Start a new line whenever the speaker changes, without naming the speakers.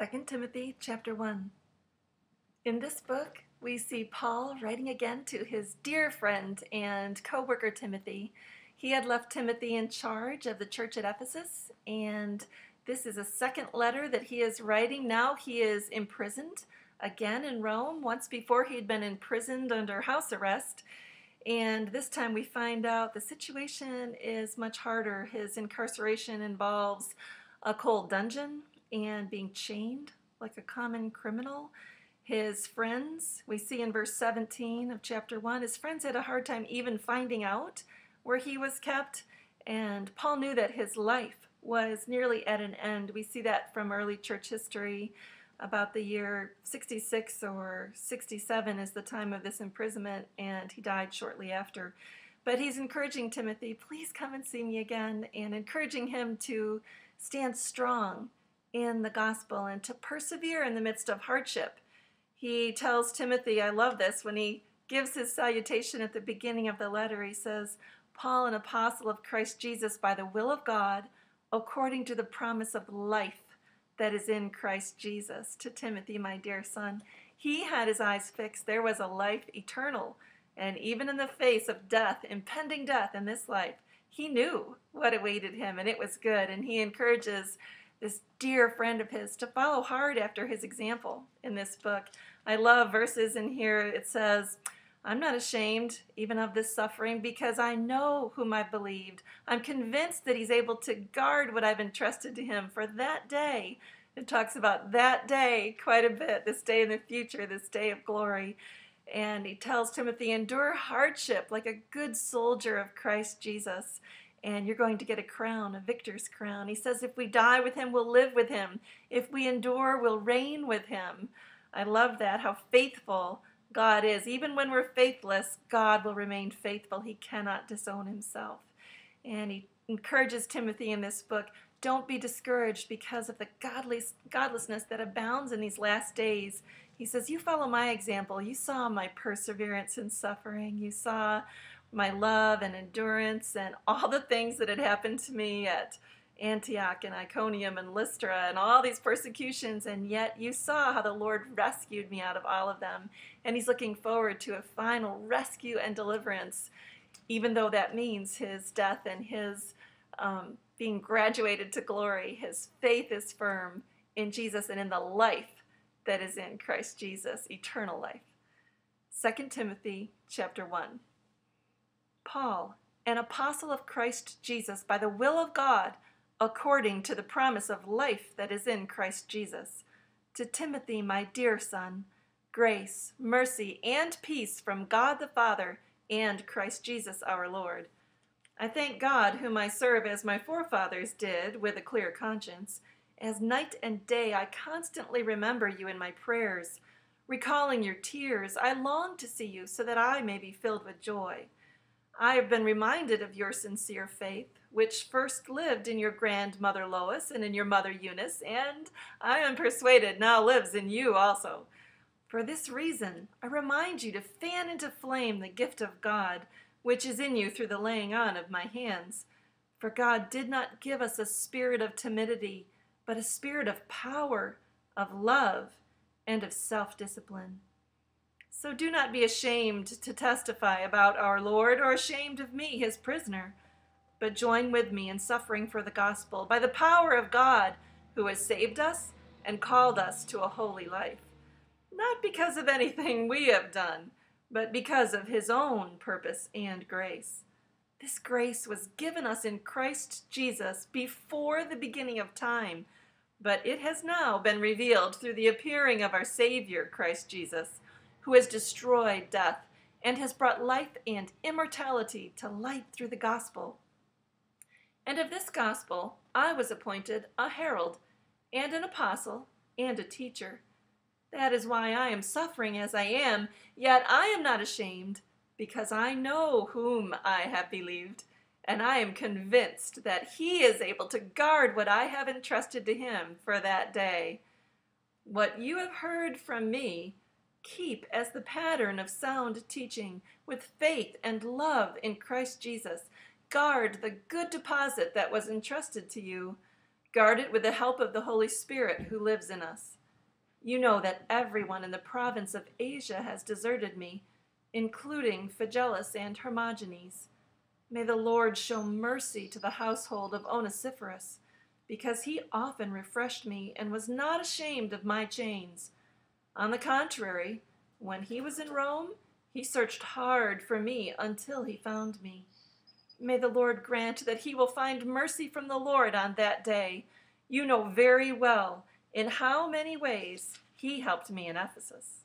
2 Timothy chapter 1. In this book, we see Paul writing again to his dear friend and co-worker Timothy. He had left Timothy in charge of the church at Ephesus, and this is a second letter that he is writing. Now he is imprisoned again in Rome. Once before, he'd been imprisoned under house arrest. And this time we find out the situation is much harder. His incarceration involves a cold dungeon, and being chained like a common criminal. His friends, we see in verse 17 of chapter 1, his friends had a hard time even finding out where he was kept, and Paul knew that his life was nearly at an end. We see that from early church history. About the year 66 or 67 is the time of this imprisonment, and he died shortly after. But he's encouraging Timothy, please come and see me again, and encouraging him to stand strong in the gospel and to persevere in the midst of hardship. He tells Timothy, I love this, when he gives his salutation at the beginning of the letter, he says, Paul, an apostle of Christ Jesus by the will of God, according to the promise of life that is in Christ Jesus, to Timothy, my dear son. He had his eyes fixed. There was a life eternal. And even in the face of death, impending death in this life, he knew what awaited him, and it was good. And he encourages this dear friend of his to follow hard after his example in this book. I love verses in here. It says, I'm not ashamed even of this suffering because I know whom I believed. I'm convinced that he's able to guard what I've entrusted to him for that day. It talks about that day quite a bit, this day in the future, this day of glory. And he tells Timothy, endure hardship like a good soldier of Christ Jesus and you're going to get a crown, a victor's crown. He says, If we die with him, we'll live with him. If we endure, we'll reign with him. I love that, how faithful God is. Even when we're faithless, God will remain faithful. He cannot disown himself. And he encourages Timothy in this book don't be discouraged because of the godless, godlessness that abounds in these last days. He says, You follow my example. You saw my perseverance in suffering. You saw my love and endurance and all the things that had happened to me at Antioch and Iconium and Lystra and all these persecutions, and yet you saw how the Lord rescued me out of all of them. And He's looking forward to a final rescue and deliverance, even though that means His death and His um, being graduated to glory. His faith is firm in Jesus and in the life that is in Christ Jesus, eternal life. 2 Timothy chapter 1. Paul, an apostle of Christ Jesus, by the will of God, according to the promise of life that is in Christ Jesus. To Timothy, my dear son, grace, mercy, and peace from God the Father and Christ Jesus our Lord. I thank God, whom I serve as my forefathers did with a clear conscience, as night and day I constantly remember you in my prayers. Recalling your tears, I long to see you so that I may be filled with joy. I have been reminded of your sincere faith, which first lived in your grandmother Lois and in your mother Eunice, and I am persuaded now lives in you also. For this reason, I remind you to fan into flame the gift of God, which is in you through the laying on of my hands. For God did not give us a spirit of timidity, but a spirit of power, of love, and of self discipline. So do not be ashamed to testify about our Lord or ashamed of me, his prisoner, but join with me in suffering for the gospel by the power of God who has saved us and called us to a holy life, not because of anything we have done, but because of his own purpose and grace. This grace was given us in Christ Jesus before the beginning of time, but it has now been revealed through the appearing of our Savior, Christ Jesus who has destroyed death and has brought life and immortality to light through the gospel. And of this gospel I was appointed a herald, and an apostle, and a teacher. That is why I am suffering as I am, yet I am not ashamed, because I know whom I have believed, and I am convinced that he is able to guard what I have entrusted to him for that day. What you have heard from me, keep as the pattern of sound teaching with faith and love in Christ Jesus. Guard the good deposit that was entrusted to you. Guard it with the help of the Holy Spirit who lives in us. You know that everyone in the province of Asia has deserted me, including Phagellus and Hermogenes. May the Lord show mercy to the household of Onesiphorus, because he often refreshed me and was not ashamed of my chains. On the contrary, when he was in Rome, he searched hard for me until he found me. May the Lord grant that he will find mercy from the Lord on that day. You know very well in how many ways he helped me in Ephesus.